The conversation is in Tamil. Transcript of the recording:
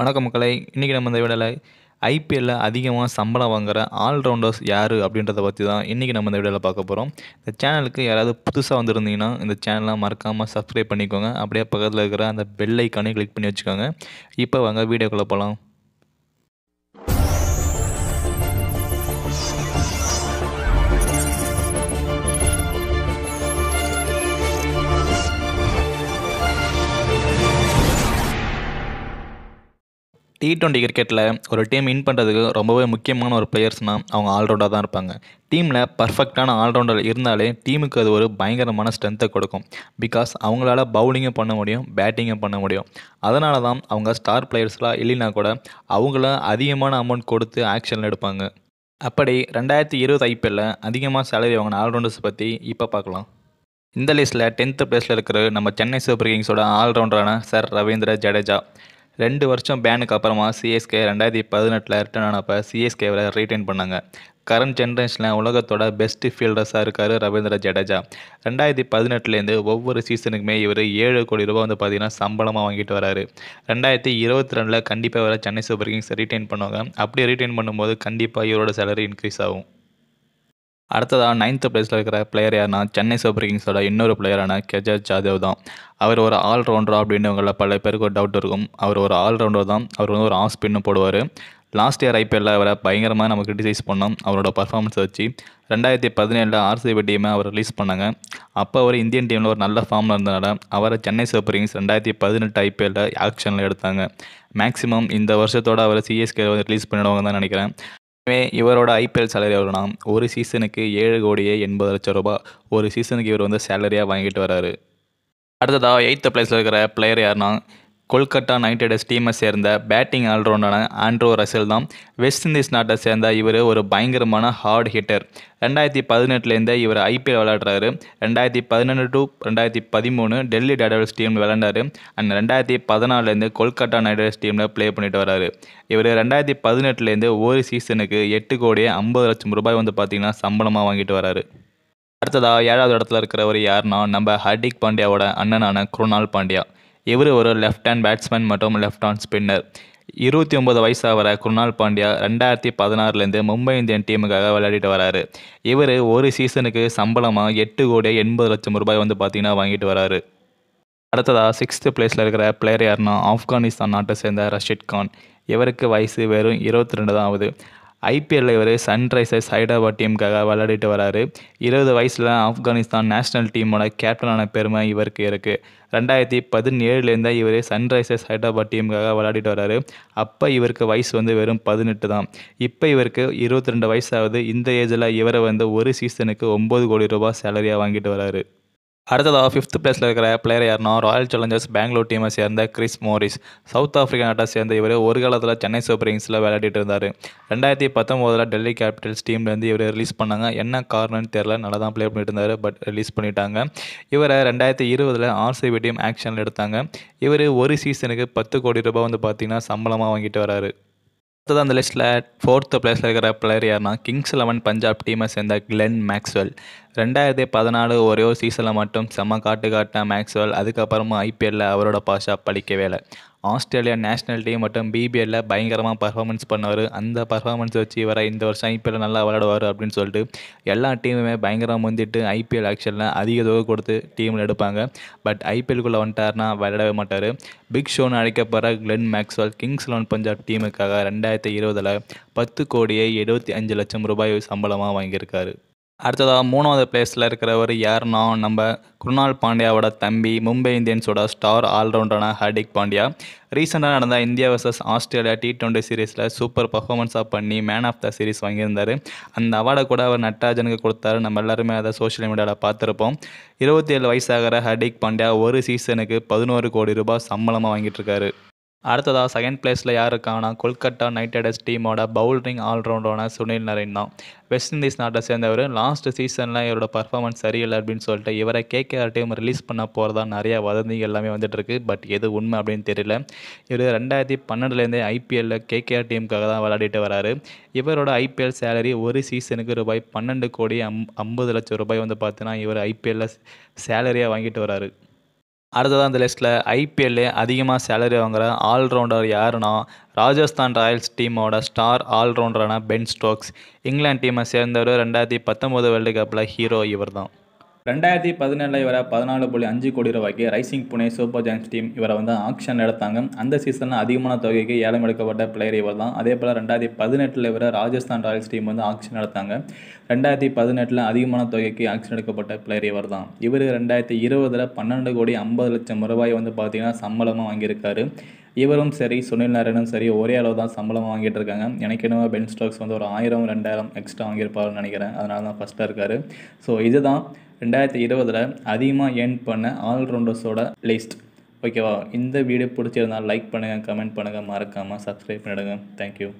வணக்க மக்களை இன்றைக்கி நம்ம இந்த விடலை ஐபிஎல்லில் அதிகமாக சம்பளம் வாங்குகிற ஆல்ரவுண்டர்ஸ் யார் அப்படின்றத பற்றி தான் இன்றைக்கி நம்ம இந்த வீடியோவில் பார்க்க போகிறோம் இந்த சேனலுக்கு யாராவது புதுசாக வந்திருந்தீங்கன்னா இந்த சேனலாக மறக்காமல் சப்ஸ்கிரைப் பண்ணிக்கோங்க அப்படியே பக்கத்தில் இருக்கிற அந்த பெல்லை ஐக்கானே கிளிக் பண்ணி வச்சுக்கோங்க இப்போ வாங்க வீடியோக்குள்ளே போகலாம் டி டுவெண்ட்டி கிரிக்கெட்டில் ஒரு டீம் வின் பண்ணுறதுக்கு ரொம்பவே முக்கியமான ஒரு பிளேயர்ஸ்னால் அவங்க ஆல்ரவுண்டாக தான் இருப்பாங்க டீமில் பர்ஃபெக்டான ஆல்ரவுண்டர் இருந்தாலே டீமுக்கு அது ஒரு பயங்கரமான ஸ்ட்ரென்த்தை கொடுக்கும் பிகாஸ் அவங்களால பவுலிங்கும் பண்ண முடியும் பேட்டிங்கும் பண்ண முடியும் அதனால தான் அவங்க ஸ்டார் பிளேயர்ஸ்லாம் இல்லைனா கூட அவங்கள அதிகமான அமௌண்ட் கொடுத்து ஆக்ஷனில் எடுப்பாங்க அப்படி ரெண்டாயிரத்தி இருபது ஐபிஎல்லில் அதிகமாக சேலரி வாங்கின ஆல்ரவுண்டர்ஸ் பற்றி இப்போ பார்க்கலாம் இந்த லிஸ்ட்டில் டென்த்து பிளேஸில் இருக்கிற நம்ம சென்னை சூப்பர் கிங்ஸோட ஆல்ரவுண்டரான சர் ரவீந்திர ஜடேஜா ரெண்டு வருஷம் பேனுக்கு அப்புறமா சிஎஸ்கே ரெண்டாயிரத்தி பதினெட்டில் ரிட்டர்ன் ஆனப்போ சிஎஸ்கேவில் ரீட்டைன் பண்ணாங்க கரண்ட் ஜென்ரேஷனில் உலகத்தோட பெஸ்ட்டு ஃபீல்டர்ஸாக இருக்கார் ரவீந்திர ஜடேஜா ரெண்டாயிரத்தி பதினெட்டுலேருந்து ஒவ்வொரு சீசனுக்குமே இவர் ஏழு கோடி ரூபா வந்து பார்த்திங்கன்னா சம்பளமாக வாங்கிட்டு வராரு ரெண்டாயிரத்தி இருபத்தி ரெண்டில் கண்டிப்பாக வர சென்னை சூப்பர் கிங்ஸ் ரீட்டைன் பண்ணுவாங்க அப்படி ரீட்டைன் பண்ணும்போது கண்டிப்பாக இவரோட சேலரி இன்க்ரீஸ் ஆகும் அடுத்ததாக நைன்த் பிளேஸில் இருக்கிற பிளேயர் யாருன்னா சென்னை சூப்பர் கிங்ஸோட இன்னொரு பிளேயரான கெஜாஜ் ஜாதவ் தான் அவர் ஒரு ஆல்ரவுண்டரா அப்படின்றவங்கள பல பேருக்கு ஒரு டவுட் இருக்கும் அவர் ஒரு ஆல்ரவுண்டர் தான் அவர் வந்து ஒரு ஆஃப் ஸ்பின்னு போடுவார் லாஸ்ட் இயர் ஐபிஎல்லில் அவரை பயங்கரமாக நம்ம கிரிட்டிசைஸ் பண்ணோம் அவரோட பர்ஃபார்மன்ஸ் வச்சு ரெண்டாயிரத்தி பதினேழில் ஆர்சிபி டீமை அவர் ரிலீஸ் பண்ணாங்க அப்போ அவர் இந்தியன் டீமில் ஒரு நல்ல ஃபார்மில் இருந்தனால அவரை சென்னை சூப்பர் கிங்ஸ் ரெண்டாயிரத்தி பதினெட்டு ஐபிஎல்லில் ஆக்ஷனில் எடுத்தாங்க மேக்ஸிமம் இந்த வருஷத்தோடு அவர் சிஎஸ்கே வந்து ரிலீஸ் பண்ணிடுவாங்க தான் நினைக்கிறேன் எனவே இவரோட ஐபிஎல் சேலரி எவ்வளோனா ஒரு சீசனுக்கு ஏழு கோடியே எண்பது லட்சம் ரூபாய் ஒரு சீசனுக்கு இவர் வந்து சேலரியாக வாங்கிட்டு வராரு அடுத்ததாக எயித்து பிளேஸில் இருக்கிற பிளேயர் யாருன்னா கொல்கட்டா நைட் ரைடர்ஸ் டீமை சேர்ந்த பேட்டிங் ஆல்ரவுண்டான ஆண்ட்ரோ ரசல் தான் வெஸ்ட் இண்டீஸ் நாட்டை சேர்ந்த இவர் ஒரு பயங்கரமான ஹார்ட் ஹிட்டர் ரெண்டாயிரத்தி பதினெட்டுலேருந்து இவர் ஐபிஎல் விளையாடுறாரு ரெண்டாயிரத்தி பதினெட்டு டு ரெண்டாயிரத்தி பதிமூணு டெல்லி டேடபிள்ஸ் டீம் விளையாண்டாரு அண்ட் ரெண்டாயிரத்தி பதினாலேருந்து கொல்கத்தா நைட் ரைடர்ஸ் டீமில் ப்ளே பண்ணிட்டு வராரு இவர் ரெண்டாயிரத்தி பதினெட்டுலேருந்து ஒரு சீசனுக்கு எட்டு கோடியே ஐம்பது லட்சம் ரூபாய் வந்து பார்த்திங்கன்னா சம்பளமாக வாங்கிட்டு வராரு அடுத்ததாக ஏழாவது இடத்துல இருக்கிறவர் யாருன்னா நம்ம ஹர்டிக் பாண்டியாவோட அண்ணனான குருணால் பாண்டியா இவர் ஒரு லெஃப்ட் ஹேண்ட் பேட்ஸ்மேன் மற்றும் லெஃப்ட் ஹேண்ட் ஸ்பின்னர் இருபத்தி ஒன்பது வயசாக வர குருணால் பாண்டியா ரெண்டாயிரத்தி பதினாறுலேருந்து மும்பை இந்தியன் டீமுக்காக விளையாடிட்டு வராரு இவர் ஒரு சீசனுக்கு சம்பளமாக எட்டு கோடி எண்பது லட்சம் ரூபாய் வந்து பார்த்தீங்கன்னா வாங்கிட்டு வராரு அடுத்ததாக சிக்ஸ்த்து பிளேஸில் இருக்கிற பிளேயர் யாருன்னா ஆப்கானிஸ்தான் நாட்டை சேர்ந்த ரஷித் கான் இவருக்கு வயசு வெறும் இருபத்தி ரெண்டு தான் ஆகுது ஐபிஎல்ல இவர் சன்ரைசர்ஸ் ஹைதராபாத் டீமுக்காக விளையாடிட்டு வராரு இருபது வயசில் ஆப்கானிஸ்தான் நேஷனல் டீமோட கேப்டனான பெருமை இவருக்கு இருக்குது ரெண்டாயிரத்தி பதினேழுலேருந்தே இவர் சன்ரைசர்ஸ் ஹைதராபாத் டீமுக்காக விளையாடிட்டு வராரு அப்போ இவருக்கு வயசு வந்து வெறும் பதினெட்டு தான் இப்போ இவருக்கு இருபத்தி ரெண்டு வயசாவது இந்த ஏஜில் இவரை வந்து ஒரு சீசனுக்கு ஒம்பது கோடி ரூபாய் சேலரியாக வாங்கிட்டு வராரு அடுத்ததாக ஃபிஃப்த் பிளேஸில் இருக்கிற பிளேயர் யார்னா ராயல் சேலஞ்சர்ஸ் பெங்களூர் டீமை சேர்ந்த கிறிஸ் மோரிஸ் சவுத் ஆஃப்ரிக்கா நாட்டை சேர்ந்த இவர் ஒரு காலத்தில் சென்னை சூப்பர் கிங்ஸில் விளையாடிட்டு இருந்தார் ரெண்டாயிரத்தி பத்தொம்போதில் டெல்லி கேபிட்டல்ஸ் டீம்லேருந்து இவர் ரிலீஸ் பண்ணாங்க என்ன காரணம்னு தெரில நல்லா தான் ப்ளே பண்ணிட்டு இருந்தார் பட் ரிலீஸ் பண்ணிட்டாங்க இவரை ரெண்டாயிரத்தி இருபதில் ஆர்சிபி டீம் ஆக்ஷனில் எடுத்தாங்க இவர் ஒரு சீசனுக்கு பத்து கோடி ரூபாய் வந்து பார்த்தீங்கன்னா சம்பளமாக வாங்கிட்டு வராரு அடுத்தது அந்த லிஸ்ட்டில் ஃபோர்த்து பிளேஸில் இருக்கிற பிளேயர் யாருன்னா கிங்ஸ் லெவன் பஞ்சாப் டீமை சேர்ந்த கிளென் மேக்ஸ்வெல் ரெண்டாயிரத்தி பதினாலு ஒரே ஒரு சீசனில் மட்டும் செம்ம காட்டு காட்டின மேக்ஸ்வெல் அதுக்கப்புறமா ஐபிஎல்லில் அவரோட பாஷா பழிக்க வேலை ஆஸ்திரேலியா நேஷனல் டீம் மட்டும் பிபிஎல்ல பயங்கரமாக பர்ஃபார்மன்ஸ் பண்ணுவார் அந்த பர்ஃபார்மன்ஸ் வச்சு இவரை இந்த வருஷம் ஐபிஎல் நல்லா விளையாடுவார் அப்படின்னு சொல்லிட்டு எல்லா டீமுமே பயங்கரமாக முந்திட்டு ஐபிஎல் ஆக்ஷனில் அதிக தொகை கொடுத்து டீமில் எடுப்பாங்க பட் ஐபிஎல்குள்ளே வந்துட்டார்னா விளையாடவே மாட்டார் பிக் ஷோன்னு அழைக்கப்படுற Glenn Maxwell kings eleven Punjab டீமுக்காக ரெண்டாயிரத்தி இருபதில் பத்து கோடியே எழுபத்தி அஞ்சு லட்சம் ரூபாய் சம்பளமாக வாங்கியிருக்காரு அடுத்ததாக மூணாவது பிளேஸில் இருக்கிறவர் யாருன்னா நம்ம குருணால் பாண்டியாவோட தம்பி மும்பை இந்தியன்ஸோட ஸ்டார் ஆல்ரவுண்டரான ஹர்திக் பாண்டியா ரீசெண்டாக நடந்த India versus Australia T twenty சீரீஸில் சூப்பர் பர்ஃபார்மன்ஸாக பண்ணி மேன் ஆஃப் த சீரீஸ் வாங்கியிருந்தார் அந்த அவார்டை கூட அவர் நட்ராஜனுக்கு கொடுத்தாரு நம்ம எல்லாருமே அதை சோஷியல் மீடியாவில் பார்த்துருப்போம் இருபத்தி ஏழு வயசாகிற ஹர்திக் பாண்டியா ஒரு சீசனுக்கு பதினோரு கோடி ரூபாய் சம்பளமாக வாங்கிட்டு இருக்காரு அடுத்ததாக செகண்ட் பிளேஸில் யார் இருக்காங்கன்னா கொல்கட்டா நைட் ரைடர்ஸ் டீமோட பவுலிங் ஆல்ரவுண்டரான சுனில் நரேன் தான் வெஸ்ட் இண்டீஸ் நாட்டை சேர்ந்தவர் லாஸ்ட் சீசனில் இவரோட பர்ஃபார்மன்ஸ் சரியில்லை அப்படின்னு சொல்லிட்டு இவரை கேகேஆர் டீம் ரிலீஸ் பண்ண போகிறதா நிறையா வதந்திகள் எல்லாமே வந்துட்டுருக்கு பட் எது உண்மை அப்படின்னு தெரியல இவர் ரெண்டாயிரத்தி பன்னெண்டுலேருந்தே ஐபிஎல்லில் கேகேஆர் டீமுக்காக தான் விளையாடிட்டு வராரு இவரோட ஐபிஎல் சேலரி ஒரு சீசனுக்கு ரூபாய் பன்னெண்டு கோடி அம் ஐம்பது லட்சம் ரூபாய் வந்து பார்த்தீங்கன்னா இவர் ஐபிஎல்லில் சேலரியாக வாங்கிட்டு வராரு அடுத்ததாக அந்த லிஸ்ட்டில் ஐபிஎல்லே அதிகமாக சேலரி வாங்குகிற ஆல்ரவுண்டர் யாருன்னா ராஜஸ்தான் ராயல்ஸ் டீமோட ஸ்டார் ஆல்ரவுண்டரான பென் ஸ்டோக்ஸ் இங்கிலாந்து டீமை சேர்ந்தவர் ரெண்டாயிரத்தி பத்தொம்போது வேர்ல்டு கப்பில் ஹீரோ இவர் தான் ரெண்டாயிரத்தி பதினேழில் இவரை பதினாலு புள்ளி அஞ்சு கோடி ரூபாய்க்கு rising Pune super giants team இவரை வந்து ஆக்ஷன் எடுத்தாங்க அந்த சீசனில் அதிகமான தொகைக்கு ஏலம் எடுக்கப்பட்ட பிளேயர் இவர் தான் அதே போல் ரெண்டாயிரத்தி பதினெட்டில் இவரை ராஜஸ்தான் ராயல்ஸ் டீம் வந்து ஆக்ஷன் எடுத்தாங்க ரெண்டாயிரத்தி பதினெட்டில் அதிகமான தொகைக்கு ஆக்ஷன் எடுக்கப்பட்ட பிளேயர் இவர் தான் இவர் ரெண்டாயிரத்தி இருபதில் பன்னெண்டு கோடி ஐம்பது லட்சம் ரூபாய் வந்து பார்த்திங்கன்னா சம்பளமாக வாங்கியிருக்காரு இவரும் சரி சுனில் நாராயணும் சரி ஒரே அளவு தான் சம்பளம் வாங்கிட்டு இருக்காங்க எனக்கு என்ன பென் ஸ்டாக்ஸ் வந்து ஒரு ஆயிரம் ரெண்டாயிரம் எக்ஸ்ட்ரா வாங்கியிருப்பாருன்னு நினைக்கிறேன் அதனால தான் ஃபஸ்ட்டாக இருக்கார் ஸோ இதுதான் ரெண்டாயிரத்தி இருபதில் அதிகமாக ஏர்ன் பண்ண ஆல்ரவுண்டர்ஸோட லிஸ்ட் ஓகேவா இந்த வீடியோ பிடிச்சிருந்தால் லைக் பண்ணுங்கள் கமெண்ட் பண்ணுங்கள் மறக்காமல் சப்ஸ்கிரைப் பண்ணிடுங்க தேங்க்யூ